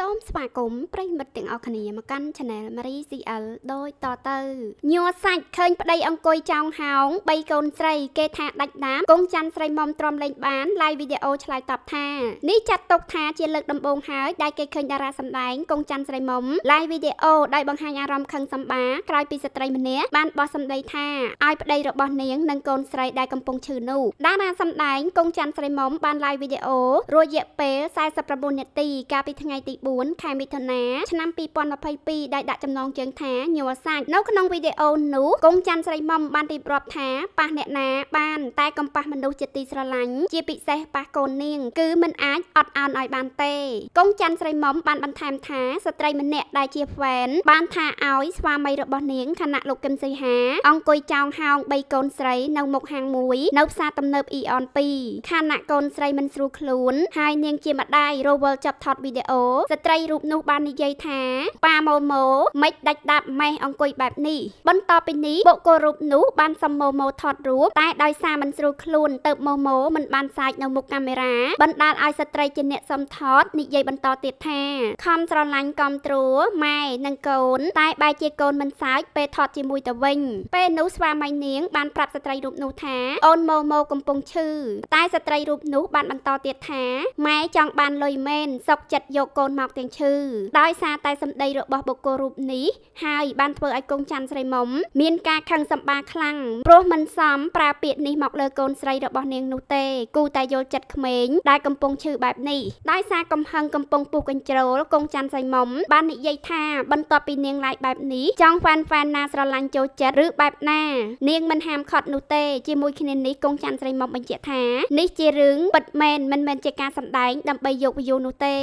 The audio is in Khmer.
សូមស្វាគមន៍ប្រិមិត្តទាំងអស់គ្នាមកកាន់ Channel Marie CL ដូចតទៅញ័រសាច់ឃើញប្តីអង្គុយចောင်းហោង3កូនស្រីគេថាដាច់ដាមកងច័ន្ទស្រីមុំទ្រាំលេងបានឡាយវីដេអូឆ្លើយតបថានេះចាត់ទុកថាជាលើកដំបូងហើយដែលគេឃើញតារាសម្ដែង កងច័ន្ទស្រីមុំឡាយវីដេអូដែលបង្ហាញអារម្មណ៍ខឹងសម្បាក្រោយពីស្ត្រីម្នាក់បានបោះសម្ដីថាឲ្យប្តីរបស់នាងនិងកូនស្រីដែលកំពុងឈឺនោះតារាសម្ដែងកងច័ន្ទស្រីមុំបានឡាយវីដេអូរយៈពេល49នាទីកាលពីថ្ងៃទី24ខែមិថុនាឆ្នាំ2022ដែលដាក់ចំណងជើងថាញ័រសាច់នៅក្នុងវីដេអូនោះគង់ច័ន្ទស្រីមុំបានរៀបរាប់ថាប៉ះអ្នកណាបានតែកំប៉ះមនុស្សជាទីស្រឡាញ់ជាពិសេសប៉ះកូននាង គឺមិនអាចអត់អោនឲ្យបានទេគង់ច័ន្ទស្រីមុំបានបន្ថែមថាស្ត្រីម្នាក់ដែលជាហ្វេនបានថាឲ្យស្វាមីរបស់នាងខណៈលោកគឹមសីហា អង្គុយចោងហោង3កូនស្រី នៅមុខហាងមួយ នៅផ្សារទំនើប Eon 2ខណៈកូនស្រីមិនស្រួលខ្លួនហើយនាងជាម្ដាយរវល់ចាប់ថតវីដេអូស្ត្រីរូបនោះបាននិយាយថាប៉ាម៉ូម៉ូមិនដាច់ដាប់ម៉េះអង្គុយបែបនេះបន្តពីនេះបុគ្គលរូបនោះបានសំម៉ូម៉ូថតរូបតែដោយសារមិនស្រួលខ្លួនទៅម៉ូម៉ូមិនបានសាច់នៅមុខកាមេរ៉ាបណ្ដាលឲ្យស្ត្រីជាអ្នកសំថត និយាយបន្តទៀតថាខំស្រឡាញ់គំត្រួម៉ែនិងកូន តែបែរជាកូនមិនសាច់ពេលថតជាមួយទៅវិញ ពេលនោះស្វាមីនាងបានប្រាប់ស្ត្រីរូបនោះថាអូនម៉ូម៉ូកំពុងឈឺតែស្ត្រីរូបនោះបានបន្តទៀតថាម៉ែចង់បានលុយមែនសុកចិត្តយកកូនមកមកទាំងឈឺដោយសារតែសម្ដីរបស់បុគ្គលរូបនេះហើយបានធ្វើឲ្យកូនច័ន្ទស្រីមុំមានការខឹងសម្បាខ្លាំងព្រោះមិនសមប្រើពាក្យនេះមកលើកូនស្រីរបស់នាងនោះទេ គូតែយល់ចិត្តក្មេងដែលកំពុងឈឺបែបនេះដោយសារកំហឹងកំពុងពុះកញ្ជ្រោលកូនច័ន្ទស្រីមុំបាននិយាយថាបន្ទាប់ពីនាងឡាយបែបនេះចង់ហ្វានហ្វានណាស្រឡាញ់ចូលចិត្តឬបែបណា នាងមិនហាមខត់នោះទេជាមួយគ្នានេះកូនច័ន្ទស្រីមុំបញ្ជាក់ថានេះជារឿងពិតមែនមិនមែនជាការសម្ដែងដើម្បីយក view នោះទេ